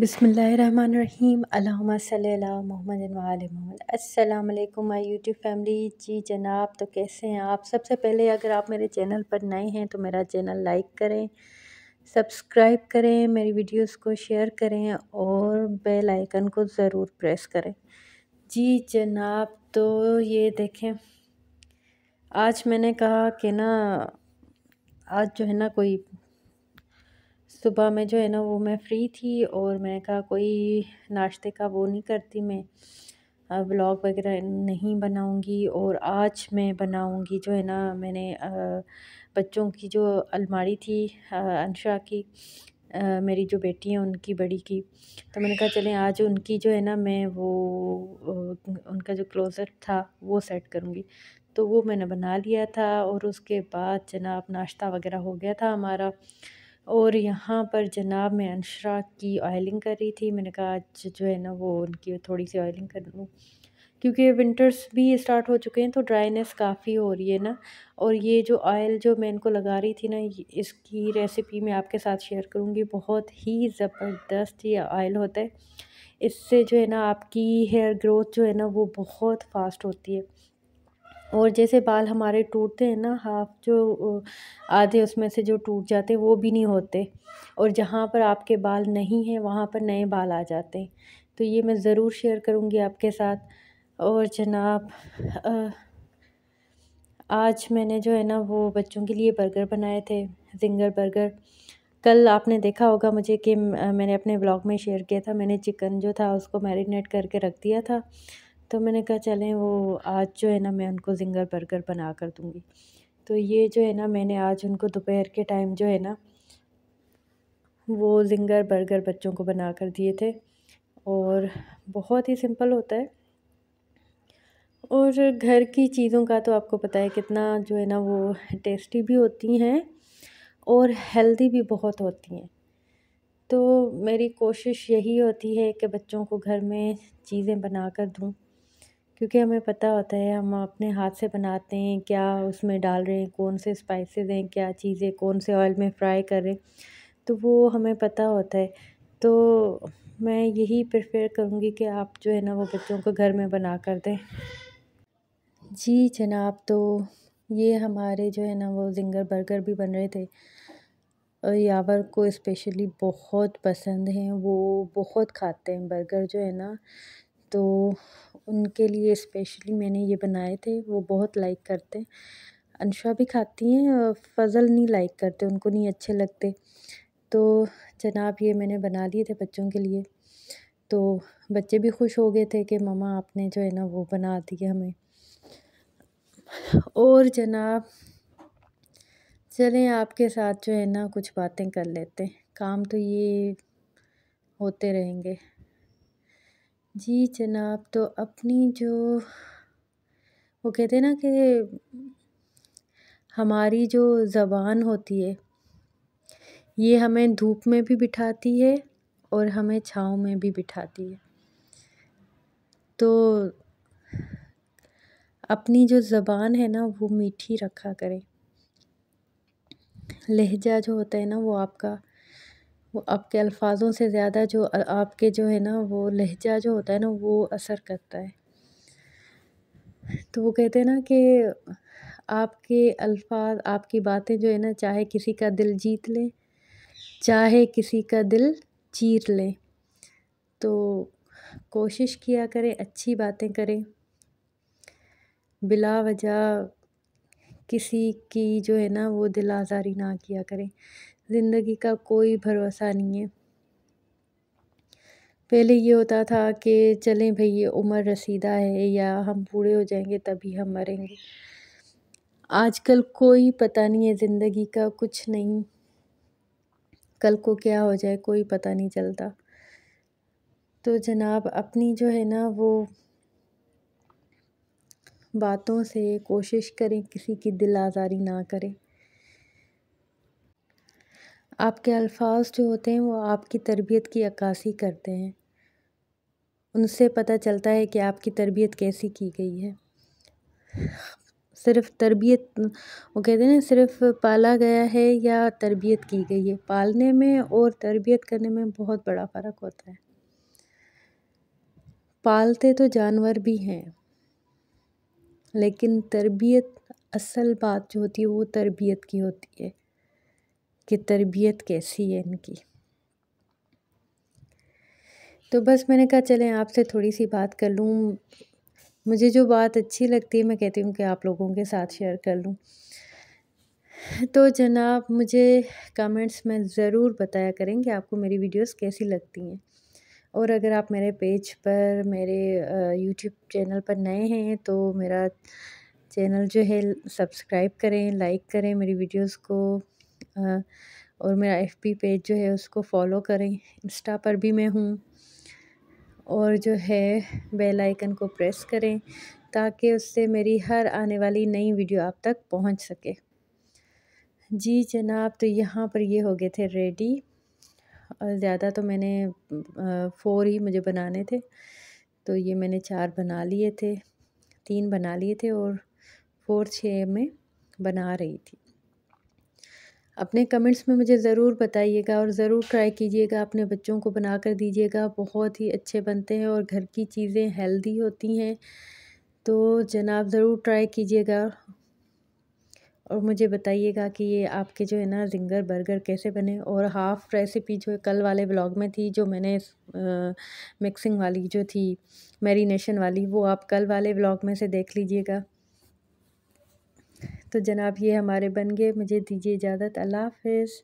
बिसमीम अल्लाम my YouTube family जी जनाब तो कैसे हैं आप सबसे पहले अगर आप मेरे चैनल पर नए हैं तो मेरा चैनल लाइक करें सब्सक्राइब करें मेरी वीडियोस को शेयर करें और बेल आइकन को ज़रूर प्रेस करें जी जनाब तो ये देखें आज मैंने कहा कि ना आज जो है ना कोई सुबह में जो है ना वो मैं फ़्री थी और मैंने कहा कोई नाश्ते का वो नहीं करती मैं व्लॉग वगैरह नहीं बनाऊंगी और आज मैं बनाऊंगी जो है ना मैंने बच्चों की जो अलमारी थी अनशा की मेरी जो बेटी हैं उनकी बड़ी की तो मैंने कहा चलें आज उनकी जो है ना मैं वो उनका जो क्लोज़र था वो सेट करूँगी तो वो मैंने बना लिया था और उसके बाद जनाब नाश्ता वगैरह हो गया था हमारा और यहाँ पर जनाब मैं अनशरा की ऑयलिंग कर रही थी मैंने कहा आज जो है ना वो उनकी थोड़ी सी ऑयलिंग कर लूँ क्योंकि विंटर्स भी स्टार्ट हो चुके हैं तो ड्राइनेस काफ़ी हो रही है ना और ये जो ऑयल जो मैं इनको लगा रही थी ना इसकी रेसिपी मैं आपके साथ शेयर करूँगी बहुत ही ज़बरदस्त ये ऑयल होता है इससे जो है ना आपकी हेयर ग्रोथ जो है ना वो बहुत फास्ट होती है और जैसे बाल हमारे टूटते हैं ना हाफ जो आधे उसमें से जो टूट जाते हैं वो भी नहीं होते और जहाँ पर आपके बाल नहीं हैं वहाँ पर नए बाल आ जाते हैं तो ये मैं ज़रूर शेयर करूँगी आपके साथ और जनाब आज मैंने जो है ना वो बच्चों के लिए बर्गर बनाए थे जिंगर बर्गर कल आपने देखा होगा मुझे कि मैंने अपने ब्लॉग में शेयर किया था मैंने चिकन जो था उसको मैरिनेट करके रख दिया था तो मैंने कहा चलें वो आज जो है ना मैं उनको ज़िंगर बर्गर बना कर दूँगी तो ये जो है ना मैंने आज उनको दोपहर के टाइम जो है ना वो ज़िंगर बर्गर बच्चों को बना कर दिए थे और बहुत ही सिंपल होता है और घर की चीज़ों का तो आपको पता है कितना जो है ना वो टेस्टी भी होती हैं और हेल्दी भी बहुत होती हैं तो मेरी कोशिश यही होती है कि बच्चों को घर में चीज़ें बना कर दूँ क्योंकि हमें पता होता है हम अपने हाथ से बनाते हैं क्या उसमें डाल रहे हैं कौन से स्पाइसेस हैं क्या चीज़ें कौन से ऑयल में फ्राई कर हैं तो वो हमें पता होता है तो मैं यही प्रेफर करूँगी कि आप जो है ना वो बच्चों को घर में बना कर दें जी जनाब तो ये हमारे जो है ना वो जिंगर बर्गर भी बन रहे थे और यावर को स्पेशली बहुत पसंद हैं वो बहुत खाते हैं बर्गर जो है ना तो उनके लिए स्पेशली मैंने ये बनाए थे वो बहुत लाइक करते अनशा भी खाती हैं फ़ज़ल नहीं लाइक करते उनको नहीं अच्छे लगते तो जनाब ये मैंने बना लिए थे बच्चों के लिए तो बच्चे भी खुश हो गए थे कि ममा आपने जो है ना वो बना दिया हमें और जनाब चलें आपके साथ जो है ना कुछ बातें कर लेते हैं काम तो ये होते रहेंगे जी जनाब तो अपनी जो वो कहते हैं ना कि हमारी जो ज़बान होती है ये हमें धूप में भी बिठाती है और हमें छाँव में भी बिठाती है तो अपनी जो ज़बान है ना वो मीठी रखा करें लहजा जो होता है ना वो आपका आपके अल्फाजों से ज़्यादा जो आपके जो है ना वो लहजा जो होता है ना वो असर करता है तो वो कहते हैं ना कि आपके अल्फाज आपकी बातें जो है ना चाहे किसी का दिल जीत लें चाहे किसी का दिल चीर लें तो कोशिश किया करें अच्छी बातें करें बिला वजह किसी की जो है ना वो दिल आज़ारी ना किया करें ज़िंदगी का कोई भरोसा नहीं है पहले ये होता था कि चलें भाई ये उम्र रसीदा है या हम बूढ़े हो जाएंगे तभी हम मरेंगे आजकल कोई पता नहीं है ज़िंदगी का कुछ नहीं कल को क्या हो जाए कोई पता नहीं चलता तो जनाब अपनी जो है ना वो बातों से कोशिश करें किसी की दिल आज़ारी ना करें आपके अल्फाज जो होते हैं वो आपकी तरबियत की अक्सी करते हैं उनसे पता चलता है कि आपकी तरबियत कैसी की गई है सिर्फ तरबियत वो कहते हैं ना सिर्फ पाला गया है या तरबियत की गई है पालने में और तरबियत करने में बहुत बड़ा फ़र्क होता है पालते तो जानवर भी हैं लेकिन तरबियत असल बात जो होती है वो तरबियत की होती है कि तरबियत कैसी है इनकी तो बस मैंने कहा चलें आपसे थोड़ी सी बात कर लूँ मुझे जो बात अच्छी लगती है मैं कहती हूँ कि आप लोगों के साथ शेयर कर लूँ तो जनाब मुझे कमेंट्स में ज़रूर बताया करें कि आपको मेरी वीडियोस कैसी लगती हैं और अगर आप मेरे पेज पर मेरे यूट्यूब चैनल पर नए हैं तो मेरा चैनल जो है सब्सक्राइब करें लाइक करें मेरी वीडियोस को और मेरा पी पेज जो है उसको फॉलो करें इंस्टा पर भी मैं हूँ और जो है बेल आइकन को प्रेस करें ताकि उससे मेरी हर आने वाली नई वीडियो आप तक पहुँच सके जी जनाब तो यहाँ पर ये हो गए थे रेडी और ज़्यादा तो मैंने फ़ोर ही मुझे बनाने थे तो ये मैंने चार बना लिए थे तीन बना लिए थे और फोर छः में बना रही थी अपने कमेंट्स में मुझे ज़रूर बताइएगा और ज़रूर ट्राई कीजिएगा अपने बच्चों को बना कर दीजिएगा बहुत ही अच्छे बनते हैं और घर की चीज़ें हेल्दी होती हैं तो जनाब ज़रूर ट्राई कीजिएगा और मुझे बताइएगा कि ये आपके जो है ना रिंगर बर्गर कैसे बने और हाफ़ रेसिपी जो कल वाले ब्लॉग में थी जो मैंने मिक्सिंग वाली जो थी मैरिनेशन वाली वो आप कल वाले ब्लॉग में से देख लीजिएगा तो जनाब ये हमारे बन गए मुझे दीजिए इजाज़त अल्लाह हाफिज़